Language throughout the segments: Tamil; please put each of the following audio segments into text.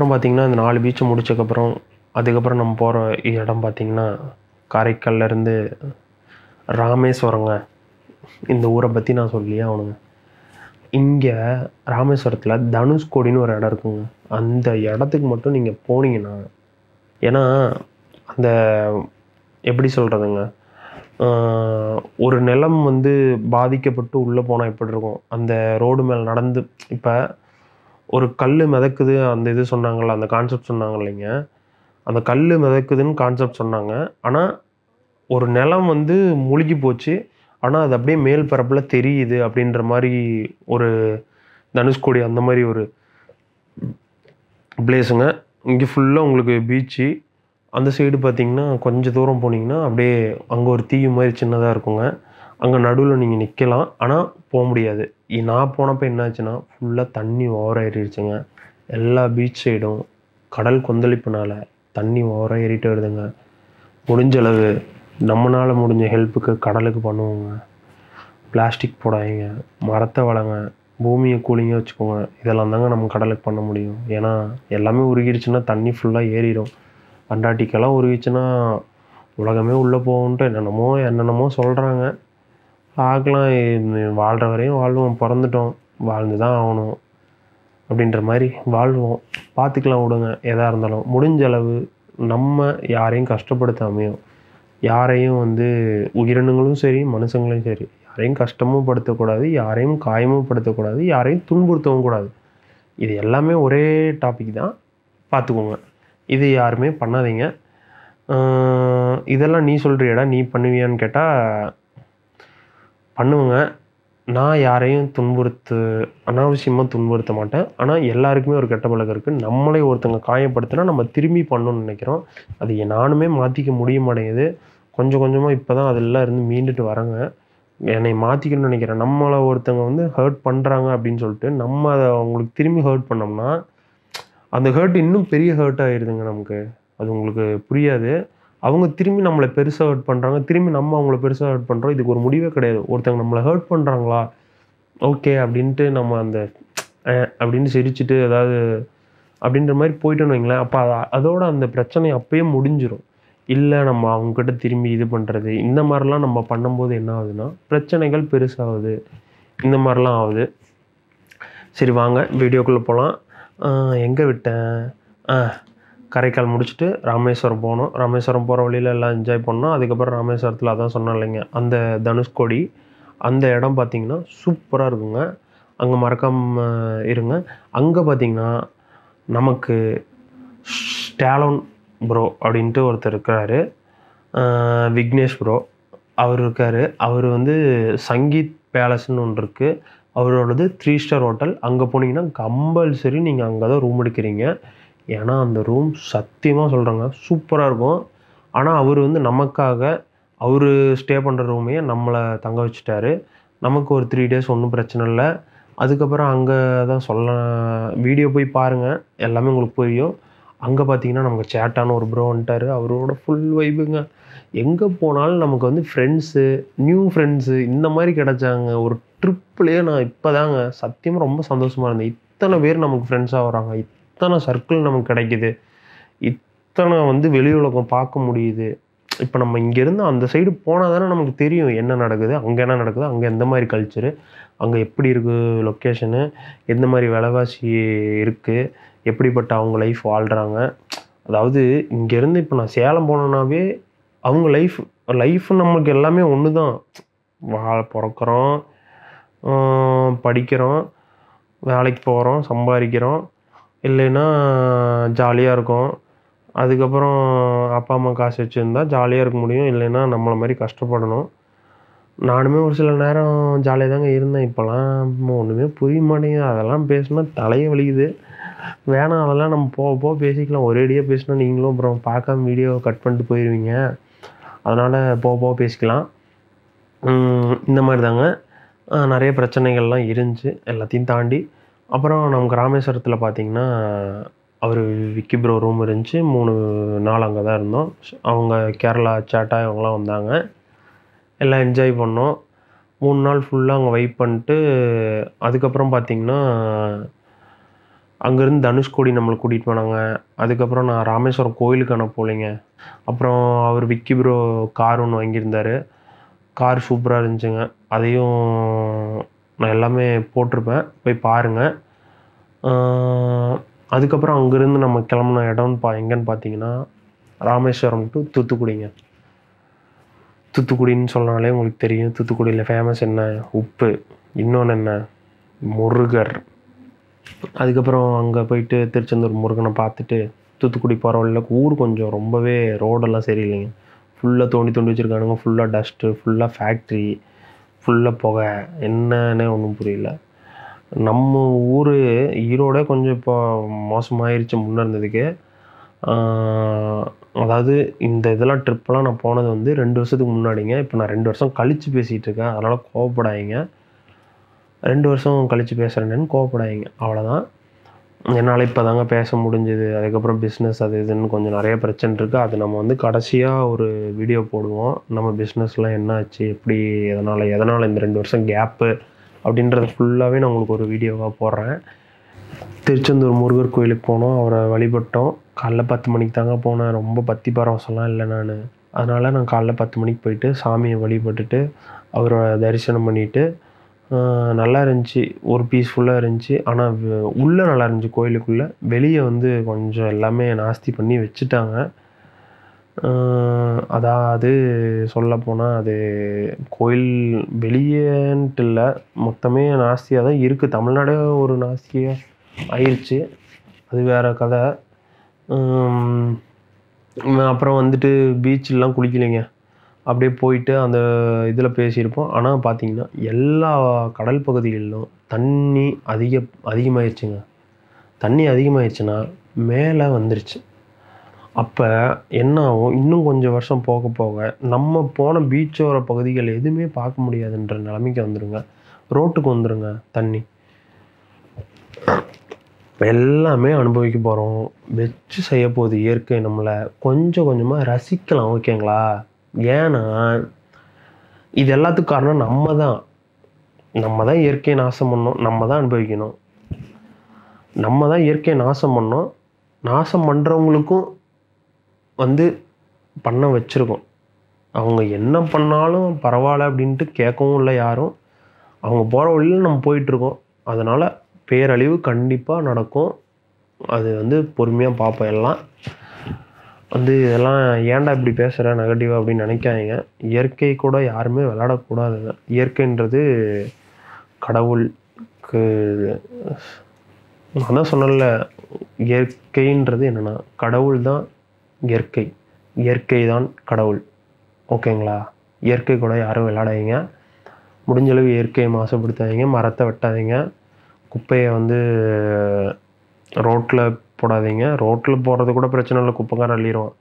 அப்புறம் பார்த்திங்கன்னா இந்த நாலு பீச்சு முடிச்சக்கப்புறம் அதுக்கப்புறம் நம்ம போகிற இடம் பார்த்திங்கன்னா காரைக்கால்லேருந்து ராமேஸ்வரங்க இந்த ஊரை பற்றி நான் சொல்லியே அவனுங்க இங்கே ராமேஸ்வரத்தில் தனுஷ்கோடின்னு ஒரு இடம் இருக்குங்க அந்த இடத்துக்கு மட்டும் நீங்கள் போனீங்கன்னா ஏன்னா அந்த எப்படி சொல்கிறதுங்க ஒரு நிலம் வந்து பாதிக்கப்பட்டு உள்ளே போனால் எப்படி இருக்கும் அந்த ரோடு மேலே நடந்து இப்போ ஒரு கல் மிதக்குது அந்த இது சொன்னாங்கள்ல அந்த கான்செப்ட் சொன்னாங்க இல்லைங்க அந்த கல் மிதக்குதுன்னு கான்செப்ட் சொன்னாங்க ஆனால் ஒரு நிலம் வந்து முழுகி போச்சு ஆனால் அது அப்படியே மேல் பரப்பில் தெரியுது அப்படின்ற மாதிரி ஒரு தனுஷ்கோடி அந்த மாதிரி ஒரு பிளேஸுங்க இங்கே ஃபுல்லாக உங்களுக்கு பீச்சு அந்த சைடு பார்த்திங்கன்னா கொஞ்சம் தூரம் போனீங்கன்னா அப்படியே அங்கே ஒரு தீ மாதிரி சின்னதாக இருக்குங்க அங்கே நடுவில் நீங்கள் நிற்கலாம் ஆனால் போக முடியாது நான் போனப்போ என்னாச்சுன்னா ஃபுல்லாக தண்ணி ஓவராக ஏறிடுச்சுங்க எல்லா பீச் சைடும் கடல் கொந்தளிப்புனால தண்ணி ஓவராக ஏறிட்டு வருதுங்க முடிஞ்சளவு நம்மளால் முடிஞ்ச ஹெல்ப்புக்கு கடலுக்கு பண்ணுவோங்க பிளாஸ்டிக் போடாதீங்க மரத்தை வளங்க பூமியை கூலிங்காக வச்சுக்கோங்க இதெல்லாம் தாங்க நம்ம கடலுக்கு பண்ண முடியும் ஏன்னா எல்லாமே உருகிடுச்சுன்னா தண்ணி ஃபுல்லாக ஏறிடும் அண்டார்டிக்கெல்லாம் உருகிச்சுன்னா உலகமே உள்ளே போகணுன்ட்டு என்னென்னமோ என்னென்னமோ சொல்கிறாங்க ஆகலாம் வாழ்கிற வரையும் வாழ்வோம் பிறந்துட்டோம் வாழ்ந்து தான் ஆகணும் அப்படின்ற மாதிரி வாழ்வோம் பார்த்துக்கலாம் விடுங்க எதாக இருந்தாலும் முடிஞ்ச அளவு நம்ம யாரையும் கஷ்டப்படுத்தாமையும் யாரையும் வந்து உயிரினங்களும் சரி மனுஷங்களும் சரி யாரையும் கஷ்டமும் படுத்தக்கூடாது யாரையும் காயமும் படுத்தக்கூடாது யாரையும் துன்புறுத்தவும் கூடாது இது எல்லாமே ஒரே டாபிக் தான் பார்த்துக்கோங்க இது யாருமே பண்ணாதீங்க இதெல்லாம் நீ சொல்கிறியடா நீ பண்ணுவியான்னு கேட்டால் பண்ணுவேங்க நான் யாரையும் துன்புறுத்து அனாவசியமாக துன்புறுத்த மாட்டேன் ஆனால் எல்லாருக்குமே ஒரு கெட்ட பழக்கம் இருக்குது நம்மளே ஒருத்தங்க காயப்படுத்தினா நம்ம திரும்பி பண்ணணும்னு நினைக்கிறோம் அது நானுமே மாற்றிக்க முடிய மாட்டேங்குது கொஞ்சம் கொஞ்சமாக இப்போ தான் அதெல்லாம் இருந்து மீண்டுட்டு வரேங்க என்னை மாற்றிக்கணும்னு நினைக்கிறேன் நம்மளை ஒருத்தங்க வந்து ஹர்ட் பண்ணுறாங்க அப்படின்னு சொல்லிட்டு நம்ம அதை அவங்களுக்கு திரும்பி ஹர்ட் பண்ணோம்னா அந்த ஹர்ட் இன்னும் பெரிய ஹர்ட் ஆகிடுதுங்க நமக்கு அது உங்களுக்கு புரியாது அவங்க திரும்பி நம்மளை பெருசாக ஹர்ட் பண்ணுறாங்க திரும்பி நம்ம அவங்கள பெருசாக ஹர்ட் பண்ணுறோம் இதுக்கு ஒரு முடிவே கிடையாது ஒருத்தங்க நம்மளை ஹர்ட் பண்ணுறாங்களா ஓகே அப்படின்ட்டு நம்ம அந்த அப்படின்னு சிரிச்சுட்டு ஏதாவது அப்படின்ற மாதிரி போயிட்டோன்னு வைங்களேன் அப்போ அதோட அந்த பிரச்சனை அப்போயே முடிஞ்சிடும் இல்லை நம்ம அவங்கக்கிட்ட திரும்பி இது பண்ணுறது இந்த மாதிரிலாம் நம்ம பண்ணும்போது என்ன ஆகுதுன்னா பிரச்சனைகள் பெருசாகுது இந்த மாதிரிலாம் ஆகுது சரி வாங்க வீடியோக்குள்ளே போகலாம் எங்கே விட்டேன் ஆ கரைக்கால் முடிச்சுட்டு ராமேஸ்வரம் போனோம் ராமேஸ்வரம் போகிற வழியில் எல்லாம் என்ஜாய் பண்ணோம் அதுக்கப்புறம் ராமேஸ்வரத்தில் அதான் சொன்னேன் இல்லைங்க அந்த தனுஷ்கோடி அந்த இடம் பார்த்திங்கன்னா சூப்பராக இருக்குங்க அங்கே மறக்காமல் இருங்க அங்கே பார்த்திங்கன்னா நமக்கு ஸ்டாலோன் ப்ரோ அப்படின்ட்டு ஒருத்தர் இருக்கிறாரு விக்னேஷ் ப்ரோ அவர் இருக்கார் அவர் வந்து சங்கீத் பேலஸ்ன்னு ஒன்று இருக்குது அவரோடது த்ரீ ஸ்டார் ஹோட்டல் அங்கே போனீங்கன்னா கம்பல்சரி நீங்கள் அங்கே தான் ரூம் எடுக்கிறீங்க ஏன்னா அந்த ரூம் சத்தியமாக சொல்கிறாங்க சூப்பராக இருக்கும் ஆனால் அவர் வந்து நமக்காக அவர் ஸ்டே பண்ணுற ரூமையே நம்மளை தங்க வச்சுட்டாரு நமக்கு ஒரு த்ரீ டேஸ் ஒன்றும் பிரச்சனை இல்லை அதுக்கப்புறம் அங்கே தான் சொல்ல வீடியோ போய் பாருங்கள் எல்லாமே உங்களுக்கு புரியும் அங்கே பார்த்தீங்கன்னா நமக்கு சேட்டான ஒரு ப்ரோ வந்துட்டார் அவரோட ஃபுல் வைபுங்க எங்கே போனாலும் நமக்கு வந்து ஃப்ரெண்ட்ஸு நியூ ஃப்ரெண்ட்ஸு இந்த மாதிரி கிடச்சாங்க ஒரு ட்ரிப்லேயே நான் இப்போ தாங்க சத்தியமாக ரொம்ப சந்தோஷமாக இருந்தேன் இத்தனை பேர் நமக்கு ஃப்ரெண்ட்ஸாக வராங்க இத்தனை சர்க்கிள் நமக்கு கிடைக்குது இத்தனை வந்து வெளி உலகம் பார்க்க முடியுது இப்போ நம்ம இங்கேருந்து அந்த சைடு போனால் தானே நமக்கு தெரியும் என்ன நடக்குது அங்கே என்ன நடக்குது அங்கே எந்த மாதிரி கல்ச்சரு அங்கே எப்படி இருக்குது லொக்கேஷனு எந்த மாதிரி விலைவாசி இருக்குது எப்படிப்பட்ட அவங்க லைஃப் வாழ்கிறாங்க அதாவது இங்கேருந்து இப்போ நான் சேலம் போனோன்னாவே அவங்க லைஃப் லைஃப் நமக்கு எல்லாமே ஒன்று தான் வா பிறக்கிறோம் படிக்கிறோம் வேலைக்கு போகிறோம் சம்பாதிக்கிறோம் இல்லைன்னா ஜாலியாக இருக்கும் அதுக்கப்புறம் அப்பா அம்மா காசு வச்சுருந்தா ஜாலியாக இருக்க முடியும் இல்லைன்னா நம்மளை மாதிரி கஷ்டப்படணும் நானுமே ஒரு சில நேரம் ஜாலியாக தாங்க இருந்தேன் இப்போல்லாம் ஒன்றுமே புரிய மாட்டேங்குது அதெல்லாம் பேசினா தலையே வலிக்குது வேணாம் அதெல்லாம் நம்ம போக போக பேசிக்கலாம் ஒரேடியாக பேசினா நீங்களும் அப்புறம் பார்க்காம வீடியோ கட் பண்ணிட்டு போயிடுவீங்க அதனால் போக போக பேசிக்கலாம் இந்த மாதிரி தாங்க நிறைய பிரச்சனைகள்லாம் இருந்துச்சு எல்லாத்தையும் தாண்டி அப்புறம் நமக்கு ராமேஸ்வரத்தில் பார்த்தீங்கன்னா அவர் விக்கி ப்ரோ ரூம் இருந்துச்சு மூணு நாள் அங்கே தான் இருந்தோம் அவங்க கேரளா சேட்டா இவங்களாம் வந்தாங்க எல்லாம் என்ஜாய் பண்ணோம் மூணு நாள் ஃபுல்லாக அங்கே வெயிட் பண்ணிட்டு அதுக்கப்புறம் பார்த்தீங்கன்னா அங்கேருந்து தனுஷ்கோடி நம்மளை கூட்டிகிட்டு போனாங்க அதுக்கப்புறம் நான் ராமேஸ்வரம் கோயிலுக்கு அனுப்ப போலிங்க அப்புறம் அவர் விக்கி ப்ரோ கார் ஒன்று வாங்கியிருந்தார் கார் சூப்பராக இருந்துச்சுங்க அதையும் நான் எல்லாமே போட்டிருப்பேன் போய் பாருங்கள் அதுக்கப்புறம் அங்கேருந்து நம்ம கிளம்புன இடம் பா எங்கன்னு பார்த்தீங்கன்னா ராமேஸ்வரம் டு தூத்துக்குடிங்க தூத்துக்குடின்னு சொன்னாலே உங்களுக்கு தெரியும் தூத்துக்குடியில் ஃபேமஸ் என்ன உப்பு இன்னொன்று என்ன முருகர் அதுக்கப்புறம் அங்கே போயிட்டு திருச்செந்தூர் முருகனை பார்த்துட்டு தூத்துக்குடி போகிற வழியில் ஊர் கொஞ்சம் ரொம்பவே ரோடெல்லாம் சரியில்லைங்க ஃபுல்லாக தோண்டி தோண்டி வச்சுருக்கானுங்க ஃபுல்லாக டஸ்ட்டு ஃபுல்லாக ஃபேக்ட்ரி ஃபுல்லாக புகை என்னன்னே ஒன்றும் புரியல நம்ம ஊர் ஈரோடே கொஞ்சம் இப்போ மோசமாயிருச்சு முன்னே இருந்ததுக்கு அதாவது இந்த இதெல்லாம் ட்ரிப்பெல்லாம் நான் போனது வந்து ரெண்டு வருஷத்துக்கு முன்னாடிங்க இப்போ நான் ரெண்டு வருஷம் கழித்து பேசிகிட்டு இருக்கேன் அதனால் கோவப்படாதீங்க ரெண்டு வருஷம் கழித்து பேசுகிறேன்னு கோவப்படாதீங்க அவ்வளோதான் என்னால் இப்போ தாங்க பேச முடிஞ்சது அதுக்கப்புறம் பிஸ்னஸ் அது இதுன்னு கொஞ்சம் நிறைய பிரச்சனை இருக்குது அது நம்ம வந்து கடைசியாக ஒரு வீடியோ போடுவோம் நம்ம பிஸ்னஸ்லாம் என்ன ஆச்சு எப்படி எதனால் எதனால் இந்த ரெண்டு வருஷம் கேப்பு அப்படின்றது ஃபுல்லாகவே நான் உங்களுக்கு ஒரு வீடியோவாக போடுறேன் திருச்செந்தூர் முருகர் கோயிலுக்கு போனோம் அவரை வழிபட்டோம் காலைல பத்து மணிக்கு தாங்க போனேன் ரொம்ப பத்தி பரவசம்லாம் இல்லை நான் அதனால் நான் காலைல பத்து மணிக்கு போயிட்டு சாமியை வழிபட்டுட்டு அவரை தரிசனம் பண்ணிவிட்டு நல்லா இருந்துச்சு ஒரு பீஸ்ஃபுல்லாக இருந்துச்சு ஆனால் உள்ளே நல்லா இருந்துச்சு கோயிலுக்குள்ளே வெளியே வந்து கொஞ்சம் எல்லாமே நாஸ்தி பண்ணி வச்சுட்டாங்க அதாவது சொல்லப்போனால் அது கோயில் வெளியேன்ட்டு இல்லை மொத்தமே நாஸ்தியாக தான் இருக்குது தமிழ்நாடே ஒரு நாஸ்தியாக ஆயிடுச்சு அது வேறு கதை அப்புறம் வந்துட்டு பீச்செலாம் குளிக்கலைங்க அப்படியே போயிட்டு அந்த இதில் பேசியிருப்போம் ஆனால் பார்த்தீங்கன்னா எல்லா கடல் பகுதிகளிலும் தண்ணி அதிக அதிகமாகிடுச்சுங்க தண்ணி அதிகமாகிடுச்சுன்னா மேலே வந்துருச்சு அப்போ என்ன ஆகும் இன்னும் கொஞ்சம் வருஷம் போக போக நம்ம போன பீச்சோர பகுதிகள் எதுவுமே பார்க்க முடியாதுன்ற நிலைமைக்கு வந்துடுங்க ரோட்டுக்கு வந்துடுங்க தண்ணி எல்லாமே அனுபவிக்க போகிறோம் வச்சு செய்ய போகுது இயற்கை நம்மளை கொஞ்சம் கொஞ்சமாக ரசிக்கலாம் ஓகேங்களா ஏன்னா இது எல்லாத்துக்கும் காரணம் நம்ம தான் நம்ம தான் இயற்கை நாசம் பண்ணோம் நம்ம தான் அனுபவிக்கணும் நம்ம தான் இயற்கையை நாசம் பண்ணோம் நாசம் பண்ணுறவங்களுக்கும் வந்து பண்ண வச்சுருக்கோம் அவங்க என்ன பண்ணாலும் பரவாயில்ல அப்படின்ட்டு கேட்கவும் இல்லை யாரும் அவங்க போகிற வழியில் நம்ம போயிட்டுருக்கோம் அதனால் பேரழிவு கண்டிப்பாக நடக்கும் அது வந்து பொறுமையாக பார்ப்போம் எல்லாம் வந்து இதெல்லாம் ஏன்டா இப்படி பேசுகிற நெகட்டிவாக அப்படின்னு நினைக்காதீங்க இயற்கை கூட யாருமே விளாடக்கூடாதுங்க இயற்கைன்றது கடவுளுக்கு நான் தான் சொன்னல இயற்கைன்றது என்னென்னா கடவுள் தான் இயற்கை இயற்கை தான் கடவுள் ஓகேங்களா இயற்கை கூட யாரும் விளையாடாதீங்க முடிஞ்சளவு இயற்கையை மாசுபடுத்தாதீங்க மரத்தை வெட்டாதீங்க குப்பையை வந்து ரோட்டில் போடாதீங்க ரோட்டில் போகிறது கூட பிரச்சனை இல்லை குப்பைக்காரன் அள்ளிடுவான்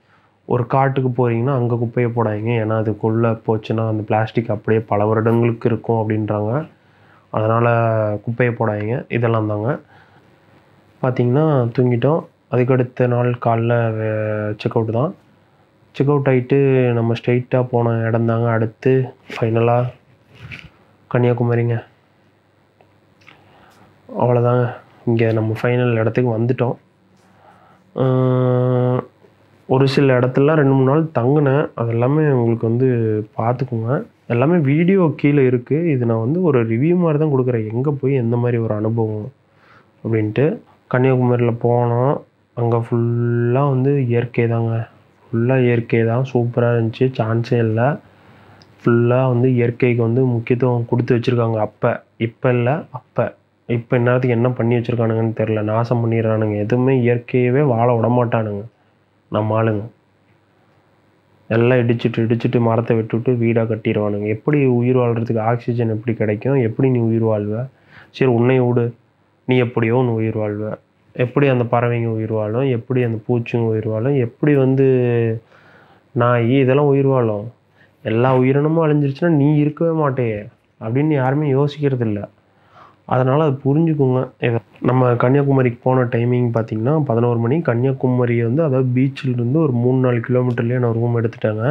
ஒரு காட்டுக்கு போகிறீங்கன்னா அங்கே குப்பையை போடாதீங்க ஏன்னா அதுக்குள்ளே போச்சுன்னா அந்த பிளாஸ்டிக் அப்படியே பல வருடங்களுக்கு இருக்கும் அப்படின்றாங்க அதனால் குப்பையை போடாதீங்க இதெல்லாம் தாங்க பார்த்திங்கன்னா தூங்கிட்டோம் அதுக்கடுத்த நாள் காலைல செக் அவுட் தான் செக் அவுட் ஆகிட்டு நம்ம ஸ்ட்ரெயிட்டாக போன இடம் தாங்க அடுத்து ஃபைனலாக கன்னியாகுமரிங்க அவ்வளோதாங்க இங்கே நம்ம ஃபைனல் இடத்துக்கு வந்துட்டோம் ஒரு சில இடத்துலலாம் ரெண்டு மூணு நாள் தங்கினேன் அது எல்லாமே உங்களுக்கு வந்து பார்த்துக்குங்க எல்லாமே வீடியோ கீழே இருக்குது இது நான் வந்து ஒரு ரிவ்யூ மாதிரி தான் கொடுக்குறேன் எங்கே போய் எந்த மாதிரி ஒரு அனுபவம் அப்படின்ட்டு கன்னியாகுமரியில் போனோம் அங்கே ஃபுல்லாக வந்து இயற்கை தாங்க ஃபுல்லாக இயற்கை தான் சூப்பராக இருந்துச்சு சான்ஸே இல்லை ஃபுல்லாக வந்து இயற்கைக்கு வந்து முக்கியத்துவம் கொடுத்து வச்சுருக்காங்க அப்போ இப்போ இல்லை அப்போ இப்போ என்னது என்ன பண்ணி வச்சுருக்கானுங்கன்னு தெரில நாசம் பண்ணிடுறானுங்க எதுவுமே இயற்கையவே வாழ விடமாட்டானுங்க நம்ம ஆளுங்க எல்லாம் இடிச்சிட்டு இடிச்சுட்டு மரத்தை விட்டுவிட்டு வீடாக கட்டிடுவானுங்க எப்படி உயிர் வாழ்கிறதுக்கு ஆக்சிஜன் எப்படி கிடைக்கும் எப்படி நீ உயிர் வாழ்வ சரி உன்னை விடு நீ எப்படியோ ஒன்று உயிர் வாழ்வ எப்படி அந்த பறவைங்க உயிர் வாழும் எப்படி அந்த பூச்சிங்க உயிர் வாழும் எப்படி வந்து நாய் இதெல்லாம் உயிர் வாழும் எல்லா உயிரினமும் அழிஞ்சிருச்சுன்னா நீ இருக்கவே மாட்டே அப்படின்னு யாருமே யோசிக்கிறது இல்லை அதனால் அது புரிஞ்சுக்குங்க நம்ம கன்னியாகுமரிக்கு போன டைமிங் பார்த்திங்கன்னா பதினோரு மணி கன்னியாகுமரி வந்து அதாவது பீச்சிலிருந்து ஒரு மூணு நாலு கிலோமீட்டர்லேயே நான் ரூம் எடுத்துட்டேங்க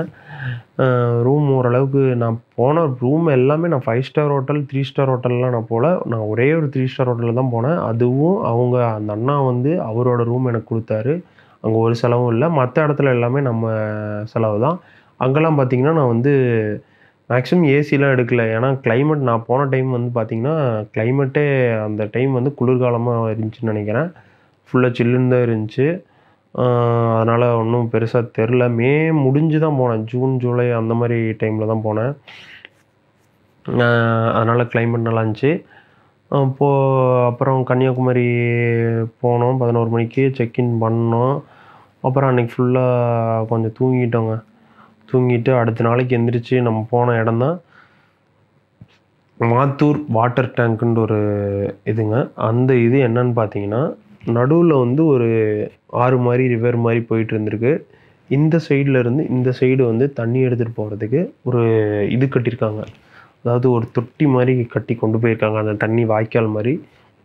ரூம் ஓரளவுக்கு நான் போன ரூம் எல்லாமே நான் five star hotel three star ஹோட்டல்லாம் நான் போகல நான் ஒரே ஒரு த்ரீ ஸ்டார் ஹோட்டலில் தான் போனேன் அதுவும் அவங்க அந்த அண்ணா வந்து அவரோட ரூம் எனக்கு கொடுத்தாரு அங்கே ஒரு செலவும் இல்லை மற்ற இடத்துல எல்லாமே நம்ம செலவு தான் அங்கெல்லாம் பார்த்திங்கன்னா நான் வந்து மேக்ஸிமம் ஏசிலாம் எடுக்கல ஏன்னா கிளைமேட் நான் போன டைம் வந்து பார்த்திங்கன்னா கிளைமேட்டே அந்த டைம் வந்து குளிர்காலமாக இருந்துச்சுன்னு நினைக்கிறேன் ஃபுல்லாக சில்லுன்னு தான் இருந்துச்சு அதனால் ஒன்றும் பெருசாக தெரில மே முடிஞ்சு தான் போனேன் ஜூன் ஜூலை அந்த மாதிரி டைமில் தான் போனேன் அதனால் கிளைமேட் நல்லா இருந்துச்சு அப்போது அப்புறம் கன்னியாகுமரி போனோம் பதினோரு மணிக்கு செக்இன் பண்ணோம் அப்புறம் அன்றைக்கி ஃபுல்லாக கொஞ்சம் தூங்கிட்டோங்க தூங்கிட்டு அடுத்த நாளைக்கு எந்திரிச்சு நம்ம போன இடம் தான் மாத்தூர் வாட்டர் டேங்க்குன்ற ஒரு இதுங்க அந்த இது என்னன்னு பார்த்தீங்கன்னா நடுவில் வந்து ஒரு ஆறு மாதிரி ரிவர் மாதிரி போயிட்டு இருந்திருக்கு இந்த சைடில் இருந்து இந்த சைடு வந்து தண்ணி எடுத்துகிட்டு போகிறதுக்கு ஒரு இது கட்டியிருக்காங்க அதாவது ஒரு தொட்டி மாதிரி கட்டி கொண்டு போயிருக்காங்க அந்த தண்ணி வாய்க்கால் மாதிரி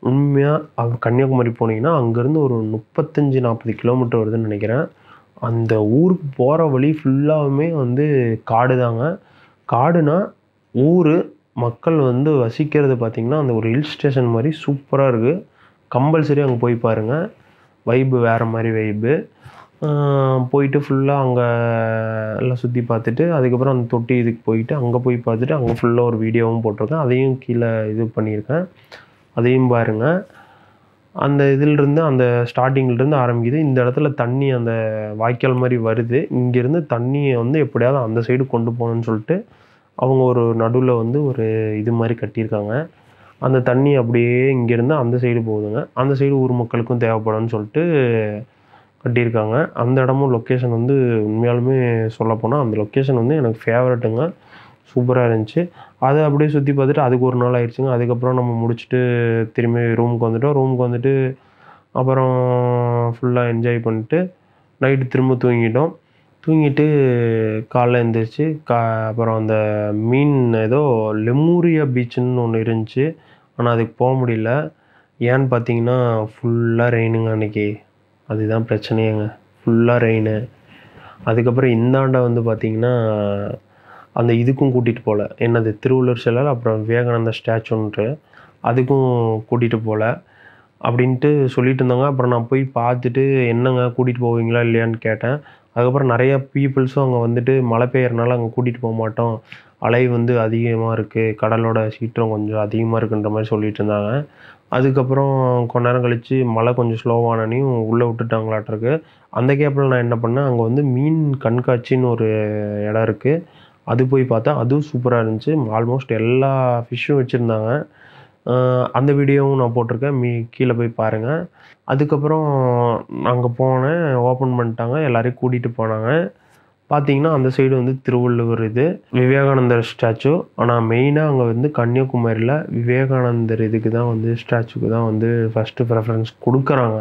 உண்மையாக கன்னியாகுமரி போனீங்கன்னா அங்கேருந்து ஒரு முப்பத்தஞ்சு நாற்பது கிலோமீட்டர் வருதுன்னு நினைக்கிறேன் அந்த ஊருக்கு போகிற வழி ஃபுல்லாகவுமே வந்து காடு தாங்க காடுனா ஊர் மக்கள் வந்து வசிக்கிறது பார்த்திங்கன்னா அந்த ஒரு ஹில் ஸ்டேஷன் மாதிரி சூப்பராக இருக்குது கம்பல்சரி அங்கே போய் பாருங்கள் வைப்பு வேறு மாதிரி வைப்பு போயிட்டு ஃபுல்லாக அங்கே எல்லாம் சுற்றி பார்த்துட்டு அதுக்கப்புறம் அந்த தொட்டி இதுக்கு போயிட்டு அங்கே போய் பார்த்துட்டு அங்கே ஃபுல்லாக ஒரு வீடியோவும் போட்டிருக்கேன் அதையும் கீழே இது பண்ணியிருக்கேன் அதையும் பாருங்கள் அந்த இதிலிருந்து அந்த ஸ்டார்டிங்கிலிருந்து ஆரம்பிக்குது இந்த இடத்துல தண்ணி அந்த வாய்க்கால் மாதிரி வருது இங்கேருந்து தண்ணியை வந்து எப்படியாவது அந்த சைடு கொண்டு போகணும்னு சொல்லிட்டு அவங்க ஒரு நடுவில் வந்து ஒரு இது மாதிரி கட்டியிருக்காங்க அந்த தண்ணி அப்படியே இங்கேருந்து அந்த சைடு போகுதுங்க அந்த சைடு ஊர் மக்களுக்கும் தேவைப்படும்னு சொல்லிட்டு கட்டியிருக்காங்க அந்த இடமும் லொக்கேஷன் வந்து உண்மையாலுமே சொல்லப்போனால் அந்த லொக்கேஷன் வந்து எனக்கு ஃபேவரட்டுங்க சூப்பராக இருந்துச்சு அதை அப்படியே சுற்றி பார்த்துட்டு அதுக்கு ஒரு நாள் ஆயிடுச்சுங்க அதுக்கப்புறம் நம்ம முடிச்சுட்டு திரும்பி ரூமுக்கு வந்துட்டோம் ரூமுக்கு வந்துட்டு அப்புறம் ஃபுல்லாக என்ஜாய் பண்ணிட்டு நைட்டு திரும்ப தூங்கிட்டோம் தூங்கிட்டு காலைல எழுந்திரிச்சு கா அப்புறம் அந்த மீன் ஏதோ லெமூரியா பீச்சுன்னு ஒன்று இருந்துச்சு ஆனால் அதுக்கு போக முடியல ஏன்னு பார்த்தீங்கன்னா ஃபுல்லாக ரெயினுங்க அன்றைக்கி அதுதான் பிரச்சனையேங்க ஃபுல்லாக ரெயின் அதுக்கப்புறம் இந்தாண்டை வந்து பார்த்திங்கன்னா அந்த இதுக்கும் கூட்டிகிட்டு போகல என்னது திருவள்ளுவர் சிலர் அப்புறம் விவேகானந்த ஸ்டாச்சுன்ட்டு அதுக்கும் கூட்டிகிட்டு போகல அப்படின்ட்டு சொல்லிட்டு இருந்தாங்க அப்புறம் நான் போய் பார்த்துட்டு என்னங்க கூட்டிகிட்டு போவீங்களா இல்லையான்னு கேட்டேன் அதுக்கப்புறம் நிறைய பீப்புள்ஸும் அங்கே வந்துட்டு மழை பெய்யறனால அங்கே கூட்டிகிட்டு போக மாட்டோம் அலை வந்து அதிகமாக இருக்குது கடலோட சீற்றம் கொஞ்சம் அதிகமாக இருக்குன்ற மாதிரி சொல்லிட்டு இருந்தாங்க அதுக்கப்புறம் கொஞ்ச நேரம் கழித்து மழை கொஞ்சம் ஸ்லோவானனையும் உள்ளே விட்டுட்டாங்களாட்டிருக்கு அந்த கேப்பில் நான் என்ன பண்ணேன் அங்கே வந்து மீன் கண்காட்சின்னு ஒரு இடம் இருக்குது அது போய் பார்த்தா அதுவும் சூப்பராக இருந்துச்சு ஆல்மோஸ்ட் எல்லா ஃபிஷ்ஷும் வச்சுருந்தாங்க அந்த வீடியோவும் நான் போட்டிருக்கேன் மீ கீழே போய் பாருங்கள் அதுக்கப்புறம் நாங்கள் போனேன் ஓப்பன் பண்ணிட்டாங்க எல்லோரையும் கூட்டிகிட்டு போனாங்க பார்த்தீங்கன்னா அந்த சைடு வந்து திருவள்ளுவர் இது விவேகானந்தர் ஸ்டாச்சு ஆனால் மெயினாக அங்கே வந்து கன்னியாகுமரியில் விவேகானந்தர் இதுக்கு தான் வந்து ஸ்டாச்சுக்கு தான் வந்து ஃபஸ்ட்டு ப்ரெஃபரன்ஸ் கொடுக்குறாங்க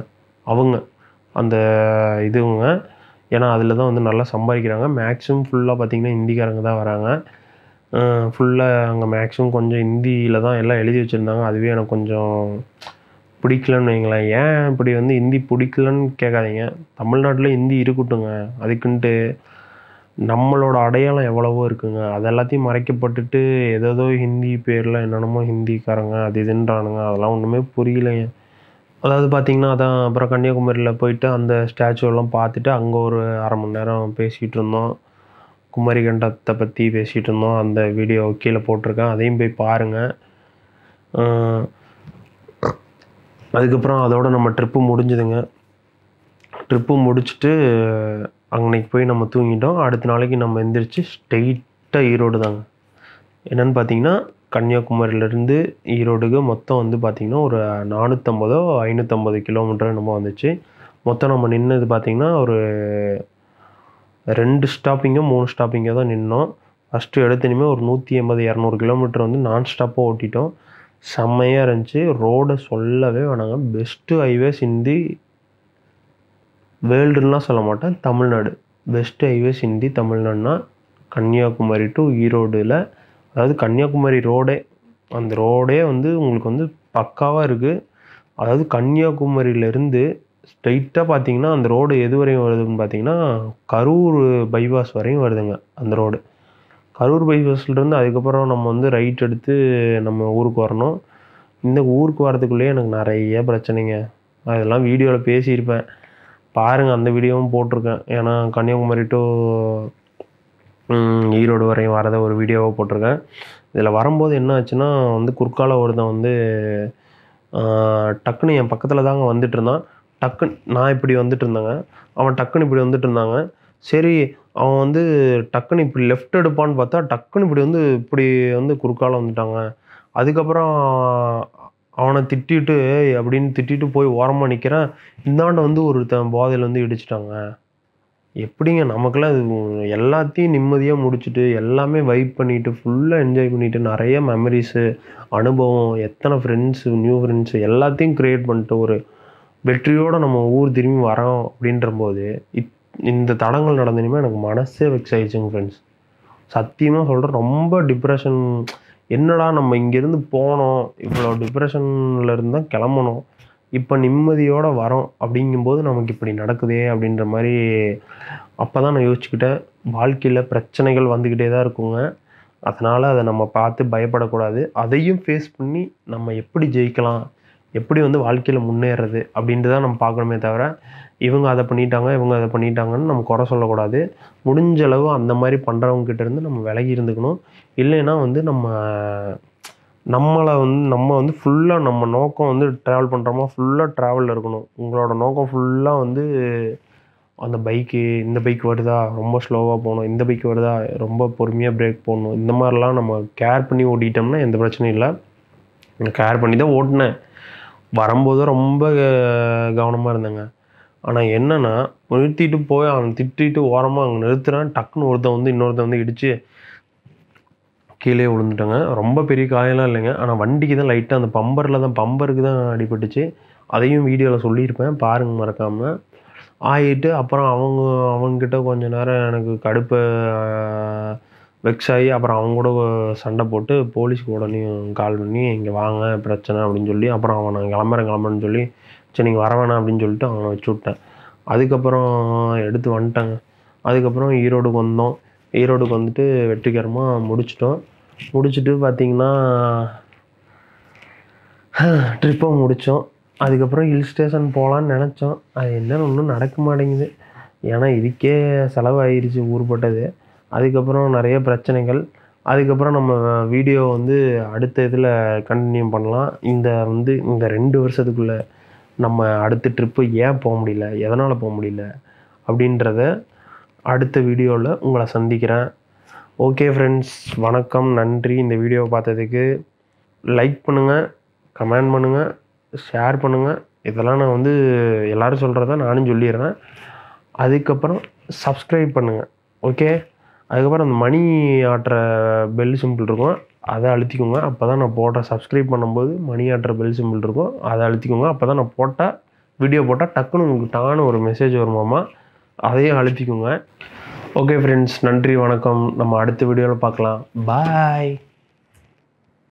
அவங்க அந்த இதுவங்க ஏன்னா அதில் தான் வந்து நல்லா சம்பாதிக்கிறாங்க மேக்ஸிமம் ஃபுல்லாக பார்த்திங்கன்னா ஹிந்திக்காரங்க தான் வராங்க ஃபுல்லாக அங்கே மேக்ஸிமம் கொஞ்சம் ஹிந்தியில் தான் எல்லாம் எழுதி வச்சுருந்தாங்க அதுவே எனக்கு கொஞ்சம் பிடிக்கலன்னு வைங்களேன் ஏன் இப்படி வந்து ஹிந்தி பிடிக்கலன்னு கேட்காதீங்க தமிழ்நாட்டில் ஹிந்தி இருக்கட்டுங்க அதுக்குன்ட்டு நம்மளோட அடையாளம் எவ்வளவோ இருக்குங்க அது எல்லாத்தையும் மறைக்கப்பட்டுட்டு ஏதோ ஹிந்தி பேரில் என்னென்னமோ ஹிந்திக்காரங்க அது இதுன்றானுங்க அதெல்லாம் ஒன்றுமே புரியலைங்க அதாவது பார்த்திங்கன்னா அதான் அப்புறம் கன்னியாகுமரியில் போயிட்டு அந்த ஸ்டாச்சுவெல்லாம் பார்த்துட்டு அங்கே ஒரு அரை மணி நேரம் பேசிகிட்டு இருந்தோம் குமரிகண்டத்தை பற்றி பேசிகிட்டு இருந்தோம் அந்த வீடியோ கீழே போட்டிருக்கேன் அதையும் போய் பாருங்கள் அதுக்கப்புறம் அதோட நம்ம ட்ரிப்பு முடிஞ்சுதுங்க ட்ரிப்பு முடிச்சுட்டு அன்னைக்கு போய் நம்ம தூங்கிட்டோம் அடுத்த நாளைக்கு நம்ம எந்திரிச்சு ஸ்ட்ரெயிட்டாக ஈரோடு தாங்க என்னென்னு பார்த்தீங்கன்னா கன்னியாகுமரியிலேருந்து ஈரோடுக்கு மொத்தம் வந்து பார்த்திங்கன்னா ஒரு நானூற்றம்பதோ ஐநூற்றம்பது கிலோமீட்டர் நம்ம வந்துச்சு மொத்தம் நம்ம நின்னது பார்த்திங்கன்னா ஒரு ரெண்டு ஸ்டாப்பிங்கோ மூணு ஸ்டாப்பிங்கோ தான் நின்றோம் ஃபஸ்ட்டு இனிமேல் ஒரு நூற்றி எண்பது இரநூறு கிலோமீட்டர் வந்து நான் ஸ்டாப்பாக ஓட்டிட்டோம் செம்மையாக இருந்துச்சு ரோடை சொல்லவே வேணாங்க பெஸ்ட்டு ஹைவேஸ் இந்தி வேர்ல்டுலாம் சொல்ல மாட்டேன் தமிழ்நாடு பெஸ்ட்டு ஹைவேஸ் இந்தி தமிழ்நாடுனா கன்னியாகுமரி டு ஈரோடில் அதாவது கன்னியாகுமரி ரோடே அந்த ரோடே வந்து உங்களுக்கு வந்து பக்காவாக இருக்குது அதாவது கன்னியாகுமரியிலேருந்து ஸ்ட்ரைட்டாக பார்த்தீங்கன்னா அந்த ரோடு எது வரையும் வருதுன்னு பார்த்தீங்கன்னா கரூர் பைபாஸ் வரையும் வருதுங்க அந்த ரோடு கரூர் பைபாஸ்லேருந்து அதுக்கப்புறம் நம்ம வந்து ரைட் எடுத்து நம்ம ஊருக்கு வரணும் இந்த ஊருக்கு வரதுக்குள்ளேயே எனக்கு நிறைய பிரச்சனைங்க அதெல்லாம் வீடியோவில் பேசியிருப்பேன் பாருங்கள் அந்த வீடியோவும் போட்டிருக்கேன் ஏன்னா கன்னியாகுமரி டு ஈரோடு வரையும் வரத ஒரு வீடியோவாக போட்டிருக்கேன் இதில் வரும்போது என்ன ஆச்சுன்னா வந்து குறுக்கால ஒருத்தன் வந்து டக்குன்னு என் பக்கத்தில் தாங்க வந்துட்டு இருந்தான் டக்குன்னு நான் இப்படி வந்துட்டு இருந்தேங்க அவன் டக்குன்னு இப்படி வந்துட்டு இருந்தாங்க சரி அவன் வந்து டக்குன்னு இப்படி லெஃப்ட் எடுப்பான்னு பார்த்தா டக்குன்னு இப்படி வந்து இப்படி வந்து குறுக்கால வந்துட்டாங்க அதுக்கப்புறம் அவனை திட்டிட்டு அப்படின்னு திட்டிட்டு போய் ஓரமாக நிற்கிறேன் இந்தாண்ட வந்து ஒருத்தன் போதையில் வந்து இடிச்சிட்டாங்க எப்படிங்க நமக்கெல்லாம் அது எல்லாத்தையும் நிம்மதியாக முடிச்சுட்டு எல்லாமே வைப் பண்ணிவிட்டு ஃபுல்லாக என்ஜாய் பண்ணிவிட்டு நிறைய மெமரிஸு அனுபவம் எத்தனை ஃப்ரெண்ட்ஸு நியூ ஃப்ரெண்ட்ஸு எல்லாத்தையும் க்ரியேட் பண்ணிட்டு ஒரு வெற்றியோடு நம்ம ஊர் திரும்பி வரோம் அப்படின்றம்போது இத் இந்த தடங்கள் நடந்தனியுமே எனக்கு மனசே வெக்ஸ் ஆயிடுச்சுங்க ஃப்ரெண்ட்ஸ் சத்தியமாக சொல்கிறேன் ரொம்ப டிப்ரெஷன் என்னடா நம்ம இங்கேருந்து போனோம் இவ்வளோ டிப்ரெஷனில் இருந்தால் கிளம்பணும் இப்போ நிம்மதியோடு வரோம் அப்படிங்கும்போது நமக்கு இப்படி நடக்குதே அப்படின்ற மாதிரி அப்போ தான் நான் யோசிச்சுக்கிட்டேன் வாழ்க்கையில் பிரச்சனைகள் வந்துக்கிட்டே தான் இருக்குங்க அதனால் அதை நம்ம பார்த்து பயப்படக்கூடாது அதையும் ஃபேஸ் பண்ணி நம்ம எப்படி ஜெயிக்கலாம் எப்படி வந்து வாழ்க்கையில் முன்னேறது அப்படின்ட்டு தான் நம்ம பார்க்கணுமே தவிர இவங்க அதை பண்ணிட்டாங்க இவங்க அதை பண்ணிட்டாங்கன்னு நம்ம குறை சொல்லக்கூடாது முடிஞ்ச அளவு அந்த மாதிரி பண்ணுறவங்ககிட்ட இருந்து நம்ம விலகி இருந்துக்கணும் இல்லைன்னா வந்து நம்ம நம்மளை வந்து நம்ம வந்து ஃபுல்லாக நம்ம நோக்கம் வந்து ட்ராவல் பண்ணுறோமா ஃபுல்லாக ட்ராவலில் இருக்கணும் உங்களோட நோக்கம் ஃபுல்லாக வந்து அந்த பைக்கு இந்த பைக் வருதா ரொம்ப ஸ்லோவாக போகணும் இந்த பைக் வருதா ரொம்ப பொறுமையாக பிரேக் போடணும் இந்த மாதிரிலாம் நம்ம கேர் பண்ணி ஓட்டிட்டோம்னா எந்த பிரச்சனையும் இல்லை கேர் பண்ணி தான் ஓட்டினேன் வரும்போது ரொம்ப கவனமாக இருந்தேங்க ஆனால் என்னென்னா நிறுத்திட்டு போய் அவன் திட்டிட்டு ஓரமாக அங்கே நிறுத்துகிறான் டக்குன்னு ஒருத்தன் வந்து இன்னொருத்தன் வந்து இடித்து கீழே விழுந்துட்டாங்க ரொம்ப பெரிய காயெல்லாம் இல்லைங்க ஆனால் வண்டிக்கு தான் லைட்டாக அந்த பம்பரில் தான் பம்பருக்கு தான் அடிபட்டுச்சு அதையும் வீடியோவில் சொல்லியிருப்பேன் பாருங்கள் மறக்காமல் ஆகிட்டு அப்புறம் அவங்க அவங்கக்கிட்ட கொஞ்ச நேரம் எனக்கு கடுப்பை வெக்ஸ் ஆகி அப்புறம் அவங்க கூட சண்டை போட்டு போலீஸ்க்கு உடனேயும் கால் பண்ணி இங்கே வாங்க பிரச்சனை அப்படின்னு சொல்லி அப்புறம் அவன் நான் கிளம்புறேன் கிளம்புறேன்னு சொல்லி சரி நீங்கள் வர வேணாம் அப்படின்னு சொல்லிட்டு அவனை வச்சு விட்டேன் அதுக்கப்புறம் எடுத்து வந்துட்டாங்க அதுக்கப்புறம் ஈரோடுக்கு வந்தோம் ஈரோடுக்கு வந்துட்டு வெற்றிகரமாக முடிச்சிட்டோம் முடிச்சுட்டு பார்த்திங்கன்னா ட்ரிப்பை முடித்தோம் அதுக்கப்புறம் ஹில் ஸ்டேஷன் போகலான்னு நினச்சோம் அது என்னென்னு ஒன்றும் நடக்க மாட்டேங்குது ஏன்னா இதுக்கே செலவாயிடுச்சு ஊர்பட்டது அதுக்கப்புறம் நிறைய பிரச்சனைகள் அதுக்கப்புறம் நம்ம வீடியோ வந்து அடுத்த இதில் கண்டினியூ பண்ணலாம் இந்த வந்து இந்த ரெண்டு வருஷத்துக்குள்ளே நம்ம அடுத்த ட்ரிப்பு ஏன் போக முடியல எதனால் போக முடியல அப்படின்றத அடுத்த வீடியோவில் உங்களை சந்திக்கிறேன் ஓகே ஃப்ரெண்ட்ஸ் வணக்கம் நன்றி இந்த வீடியோவை பார்த்ததுக்கு லைக் பண்ணுங்கள் கமெண்ட் பண்ணுங்கள் ஷேர் பண்ணுங்கள் இதெல்லாம் நான் வந்து எல்லோரும் சொல்கிறத நானும் சொல்லிடுறேன் அதுக்கப்புறம் சப்ஸ்கிரைப் பண்ணுங்கள் ஓகே அதுக்கப்புறம் அந்த மணி ஆட்டுற பெல் சிம்பிள் இருக்கும் அதை அழுத்திக்கோங்க அப்போ தான் நான் போடுற சப்ஸ்கிரைப் பண்ணும்போது மணி ஆட்டுற பெல் சிம்பிள் இருக்கும் அதை அழுத்திக்கோங்க அப்போ தான் நான் போட்டால் வீடியோ போட்டால் டக்குன்னு உங்களுக்கு டான்னு ஒரு மெசேஜ் வருமாமா அதையும் அழுத்திக்கோங்க ஓகே ஃப்ரெண்ட்ஸ் நன்றி வணக்கம் நம்ம அடுத்த வீடியோவில் பார்க்கலாம் பாய்